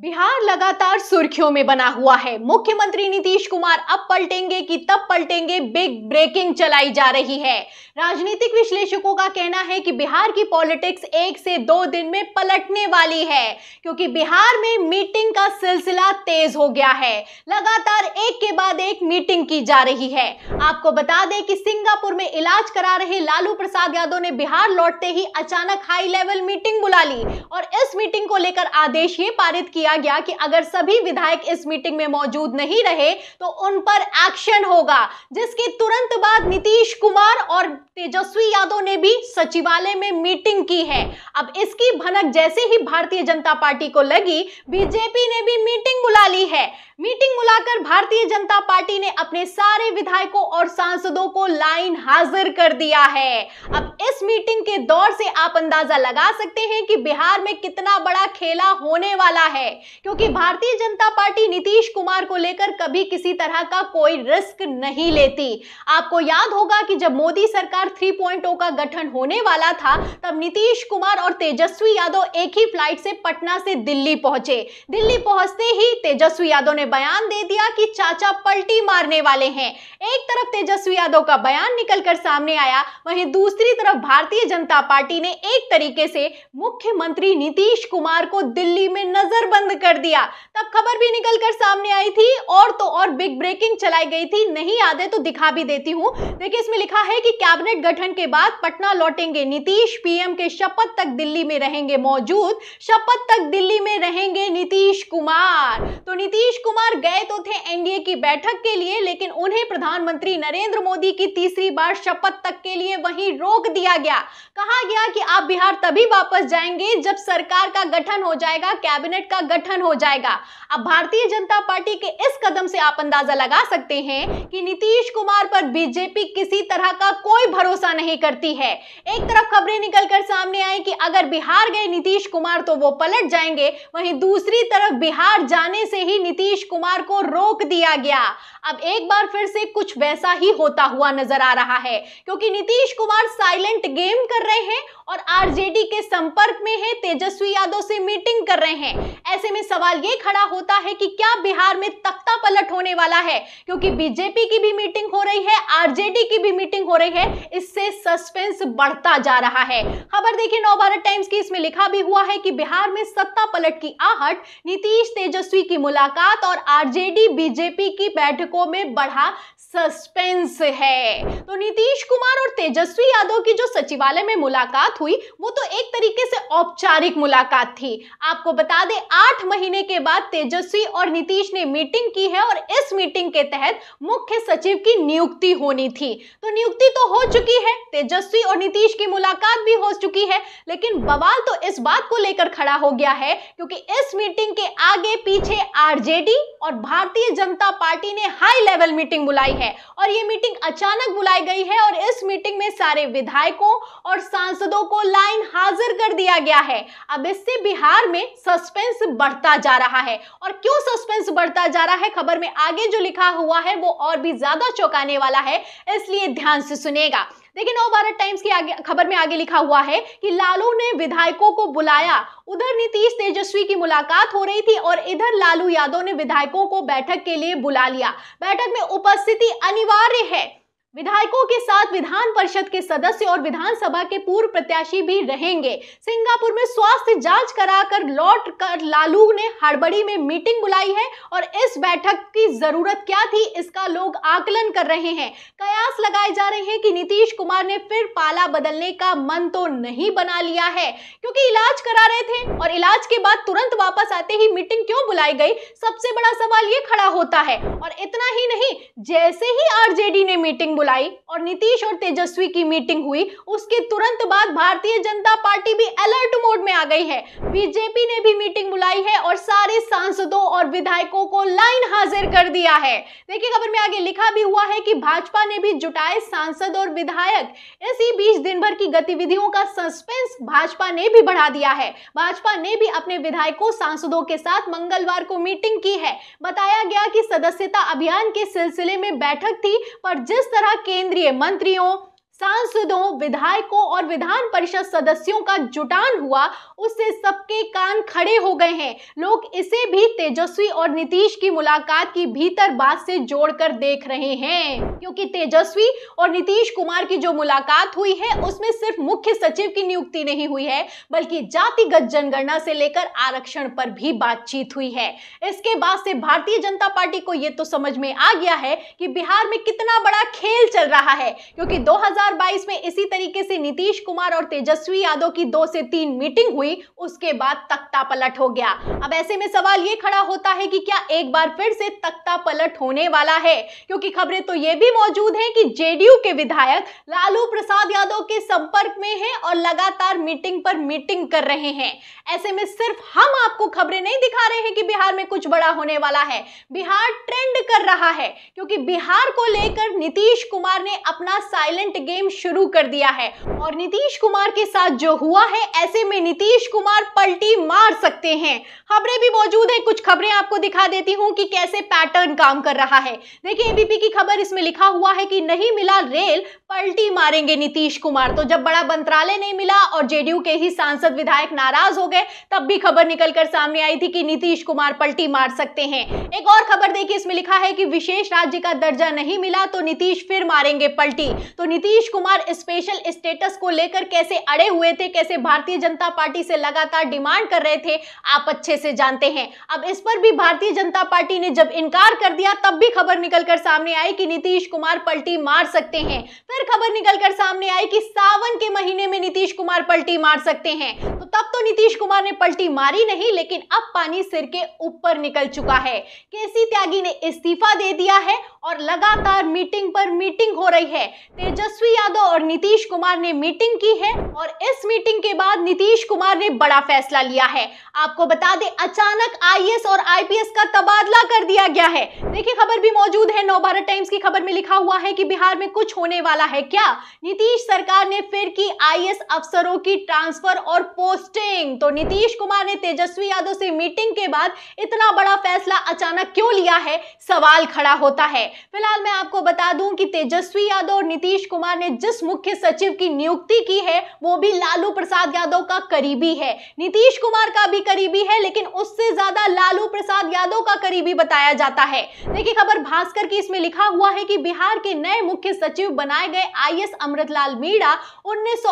बिहार लगातार सुर्खियों में बना हुआ है मुख्यमंत्री नीतीश कुमार अब पलटेंगे कि तब पलटेंगे बिग ब्रेकिंग चलाई जा रही है राजनीतिक विश्लेषकों का कहना है कि बिहार की पॉलिटिक्स एक से दो दिन में पलटने वाली है क्योंकि बिहार में मीटिंग का सिलसिला तेज हो गया है लगातार एक के बाद एक मीटिंग की जा रही है आपको बता दें कि सिंगापुर में इलाज करा रहे लालू प्रसाद यादव ने बिहार लौटते ही अचानक हाई लेवल मीटिंग बुला ली और इस मीटिंग को लेकर आदेश ये पारित किया किया गया कि अगर सभी विधायक इस मीटिंग में मौजूद नहीं रहे तो उन पर एक्शन होगा जिसके तुरंत बाद नीतीश कुमार और तेजस्वी यादव ने भी सचिवालय में मीटिंग की है अब इसकी भनक जैसे ही भारतीय जनता पार्टी को लगी बीजेपी ने भी मीटिंग बुला ली है मीटिंग बुलाकर भारतीय जनता पार्टी ने अपने सारे विधायकों और सांसदों को लाइन हाजिर कर दिया है अब इस मीटिंग के दौर से आप अंदाजा लगा सकते हैं कि बिहार में कितना बड़ा खेला होने वाला है क्योंकि भारतीय जनता पार्टी नीतीश कुमार को लेकर कभी किसी तरह का कोई रिस्क नहीं लेती आपको याद होगा कि जब मोदी सरकार 3.0 का गठन होने वाला था तब नीतीश कुमार और तेजस्वी यादव एक ही फ्लाइट से पटना से दिल्ली पहुंचे दिल्ली पहुंचते ही तेजस्वी यादव ने बयान दे दिया कि चाचा पलटी मारने वाले हैं एक तरफ तेजस्वी यादव का बयान निकलकर सामने आया वहीं दूसरी तरफ भारतीय जनता पार्टी ने एक तरीके से मुख्यमंत्री नीतीश कुमार को दिल्ली में नजरबंद बंद कर दिया तब खबर भी निकल कर सामने आई थी और तो और बिग ब्रेकिंग चलाई गई थी नहीं याद है तो दिखा भी देती हूँ देखिए इसमें लिखा है कि कैबिनेट गठन के बाद पटना लौटेंगे नीतीश पीएम के शपथ तक दिल्ली में रहेंगे मौजूद शपथ तक दिल्ली में रहेंगे नीतीश कुमार तो नीतीश कुमार गए तो थे एनडीए की बैठक के लिए लेकिन उन्हें प्रधानमंत्री नरेंद्र मोदी की तीसरी बार शपथ तक के लिए वहीं रोक दिया गया कहा गया कि आप बिहार तभी वापस जाएंगे जब सरकार का गठन हो जाएगा कैबिनेट का गठन गठन हो जाएगा अब भारतीय जनता पार्टी के इस कदम से आप अंदाजा लगा सकते हैं कि नीतीश कुमार पर बीजेपी किसी तरह का कोई भरोसा नहीं करती है एक तरफ खबरें निकलकर सामने आई कि अगर बिहार गए नीतीश कुमार तो वो पलट जाएंगे वहीं दूसरी तरफ बिहार जाने से ही नीतीश कुमार को रोक दिया गया अब एक बार फिर से कुछ वैसा ही होता हुआ नजर आ रहा है क्योंकि नीतीश कुमार साइलेंट गेम कर रहे हैं और आरजेडी के संपर्क में है तेजस्वी यादव से मीटिंग कर रहे हैं ऐसे में सवाल ये खड़ा होता है कि क्या बिहार में तख्ता पलट होने वाला है क्योंकि बीजेपी की भी मीटिंग हो रही है आरजेडी की भी मीटिंग हो रही है इससे सस्पेंस बढ़ता जा रहा है खबर देखिए नव भारत टाइम्स की इसमें लिखा भी हुआ है कि बिहार में सत्ता पलट की आहट नीतीश तेजस्वी की मुलाकात और आरजेडी बीजेपी की बैठकों में बढ़ा सस्पेंस है तो नीतीश कुमार और तेजस्वी यादव की जो सचिवालय में मुलाकात हुई वो तो एक तरीके से औपचारिक मुलाकात थी आपको बता दें आठ महीने के बाद तेजस्वी और नीतीश ने मीटिंग की है और इस मीटिंग के तहत मुख्य सचिव की नियुक्ति होनी थी तो नियुक्ति तो हो चुकी है तेजस्वी और नीतीश की मुलाकात भी हो चुकी है लेकिन बवाल तो इस बात को लेकर खड़ा हो गया है क्योंकि इस मीटिंग के आगे पीछे आरजेडी और भारतीय जनता पार्टी ने हाई लेवल मीटिंग बुलाई है और ये मीटिंग अचानक बुलाई गई है और इस मीटिंग में सारे विधायकों और सांसदों को लाइन हाजिर कर दिया गया है अब इससे बिहार में सस्पेंस बढ़ता जा रहा है और क्यों सस्पेंस बढ़ता जा रहा है खबर में आगे जो लिखा हुआ है वो और भी ज्यादा चौंकाने वाला है इसलिए ध्यान से सुनेगा देखिए नव भारत टाइम्स की खबर में आगे लिखा हुआ है कि लालू ने विधायकों को बुलाया उधर नीतीश तेजस्वी की मुलाकात हो रही थी और इधर लालू यादव ने विधायकों को बैठक के लिए बुला लिया बैठक में उपस्थिति अनिवार्य है विधायकों के साथ विधान परिषद के सदस्य और विधानसभा के पूर्व प्रत्याशी भी रहेंगे सिंगापुर में स्वास्थ्य जांच कराकर लौट कर लालू ने हड़बड़ी में मीटिंग बुलाई है और इस बैठक की जरूरत क्या थी इसका लोग आकलन कर रहे हैं कयास लगाए जा रहे हैं कि नीतीश कुमार ने फिर पाला बदलने का मन तो नहीं बना लिया है क्योंकि इलाज करा रहे थे और इलाज के बाद तुरंत वापस आते ही मीटिंग क्यों बुलाई गई सबसे बड़ा सवाल ये खड़ा होता है और इतना ही नहीं जैसे ही आर ने मीटिंग बुलाई और नीतीश और तेजस्वी की मीटिंग हुई उसके तुरंत बाद भारतीय जनता पार्टी भी अलर्ट मोड में आ गई है बीजेपी ने भी मीटिंग बुलाई है और सारे सांसदों और विधायकों को लाइन हाजिर कर दिया है देखिए खबर में आगे लिखा भी हुआ है कि भाजपा ने भी जुटाए सांसद और विधायक इसी बीच दिन भर की गतिविधियों का सस्पेंस भाजपा ने भी बढ़ा दिया है भाजपा ने भी अपने विधायकों सांसदों के साथ मंगलवार को मीटिंग की है बताया गया कि सदस्यता अभियान के सिलसिले में बैठक थी पर जिस तरह केंद्रीय मंत्रियों सांसदों विधायकों और विधान परिषद सदस्यों का जुटान हुआ उससे सबके कान खड़े हो गए हैं लोग इसे भी तेजस्वी और नीतीश की मुलाकात की भीतर बात से जोड़कर देख रहे हैं क्योंकि तेजस्वी और नीतीश कुमार की जो मुलाकात हुई है उसमें सिर्फ मुख्य सचिव की नियुक्ति नहीं हुई है बल्कि जातिगत जनगणना से लेकर आरक्षण पर भी बातचीत हुई है इसके बाद से भारतीय जनता पार्टी को यह तो समझ में आ गया है कि बिहार में कितना बड़ा खेल चल रहा है क्योंकि दो 2022 में इसी तरीके से नीतीश कुमार और तेजस्वी यादव की दो से तीन मीटिंग हुई उसके बाद तख्ता पलट हो गया अब ऐसे में सवाल ये खड़ा होता है कि क्या एक बार फिर से तख्ता पलट होने वाला है क्योंकि खबरें तो ये भी मौजूद हैं कि जेडीयू के विधायक लालू प्रसाद यादव के संपर्क में है और लगातार मीटिंग पर मीटिंग कर रहे हैं ऐसे में सिर्फ हम आपको खबरें नहीं दिखा रहे हैं कि बिहार में कुछ बड़ा होने वाला है बिहार ट्रेंड कर रहा है क्योंकि बिहार को लेकर नीतीश कुमार ने अपना साइलेंट गेम गेम शुरू कर दिया है और नीतीश कुमार के साथ जो हुआ है ऐसे में नीतीश कुमार पलटी मार सकते हैं खबरें भी मौजूद है कुछ खबरें आपको दिखा देती हूँ कि कैसे पैटर्न काम कर रहा है देखिए एबीपी की खबर इसमें लिखा हुआ है कि नहीं मिला रेल पलटी मारेंगे नीतीश कुमार तो जब बड़ा मंत्रालय नहीं मिला और जेडीयू के ही सांसद विधायक नाराज हो गए तब भी खबर निकलकर सामने आई थी कि नीतीश कुमार पलटी मार सकते हैं एक और खबर देखिए इसमें लिखा है कि विशेष राज्य का दर्जा नहीं मिला तो नीतीश फिर मारेंगे पलटी तो नीतीश नीतीश कुमार स्पेशल स्टेटस को लेकर कैसे अड़े हुए थे कैसे भारतीय जनता पार्टी से लगातार डिमांड कर रहे थे आप अच्छे से जानते हैं अब इस पर भी भारतीय जनता पार्टी ने जब इनकार कर दिया तब भी खबर निकलकर सामने आई कि नीतीश कुमार पलटी मार सकते हैं फिर खबर निकलकर सामने आई कि सावन के महीने में नीतीश कुमार पलटी मार सकते हैं तो तब तो नीतीश कुमार ने पलटी मारी नहीं लेकिन अब पानी सिर के ऊपर निकल चुका है के त्यागी ने इस्तीफा दे दिया है और लगातार मीटिंग पर मीटिंग हो रही है तेजस्वी यादव और नीतीश कुमार ने मीटिंग की है और इस मीटिंग के बाद नीतीश कुमार ने बड़ा फैसला लिया है आपको बता दें अचानक आईएएस और आईपीएस का तबादला कर दिया गया है देखिए खबर भी मौजूद है नव टाइम्स की खबर में लिखा हुआ है कि बिहार में कुछ होने वाला है क्या नीतीश सरकार ने फिर की आई अफसरों की ट्रांसफर और पोस्टिंग तो नीतीश कुमार ने तेजस्वी यादव से मीटिंग के बाद इतना बड़ा फैसला अचानक क्यों लिया है सवाल खड़ा होता है फिलहाल मैं आपको बता दूं कि तेजस्वी यादव और नीतीश कुमार ने ने जिस मुख्य सचिव की नियुक्ति की है वो भी लालू प्रसाद यादव का करीबी है नीतीश कुमार का भी करीबी है लेकिन उससे ज्यादा लालू प्रसाद यादव का करीबी बताया जाता है देखिए खबर भास्कर की इसमें लिखा हुआ है कि बिहार के नए मुख्य सचिव बनाए गए आई एस अमृतलाल मीणा उन्नीस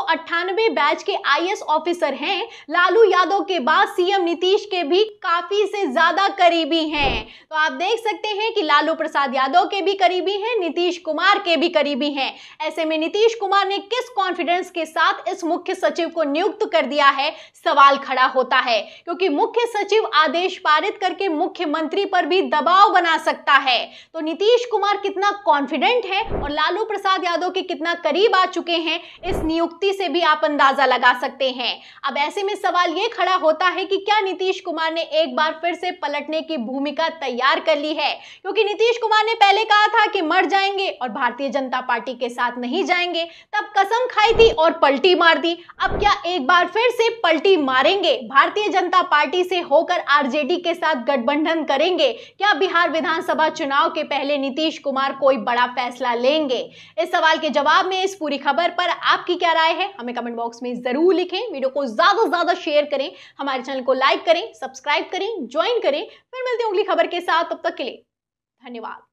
बैच के आई ऑफिसर हैं लालू यादव के बाद सीएम नीतीश के भी काफी से ज्यादा करीबी हैं तो आप देख सकते हैं कि लालू प्रसाद यादव के भी करीबी हैं नीतीश कुमार के भी करीबी हैं ऐसे में नीतीश कुमार ने किस कॉन्फिडेंस के साथ इस मुख्य सचिव को नियुक्त कर दिया है सवाल खड़ा होता है क्योंकि मुख्य सचिव आदेश पारित करके मुख्यमंत्री पर भी दबाव बना सकता है तो नीतीश कुमार कितना कॉन्फिडेंट है और लालू प्रसाद यादव के कितना करीब आ चुके हैं इस नियुक्ति से भी आप अंदाजा लगा सकते हैं अब ऐसे में सवाल यह खड़ा होता है कि क्या नीतीश कुमार ने एक बार फिर से पलटने की भूमिका तैयार कर ली है क्योंकि नीतीश कुमार ने पहले कहा था कि मर जाएंगे और भारतीय जनता पार्टी के साथ नहीं जाएंगे तब कसम खाई थी और पलटी मार दी अब क्या एक बार फिर से पलटी मारेंगे भारतीय जनता पार्टी से होकर आरजेडी के साथ गठबंधन करेंगे क्या बिहार विधानसभा चुनाव के पहले नीतीश कुमार कोई बड़ा फैसला लेंगे इस सवाल के जवाब में इस पूरी खबर पर आपकी क्या राय है हमें कमेंट बॉक्स में जरूर लिखें वीडियो को ज्यादा से ज्यादा शेयर करें हमारे चैनल को लाइक करें सब्सक्राइब करें ज्वाइन करें फिर मिलते हैं अगली खबर के साथ तब तक के लिए धन्यवाद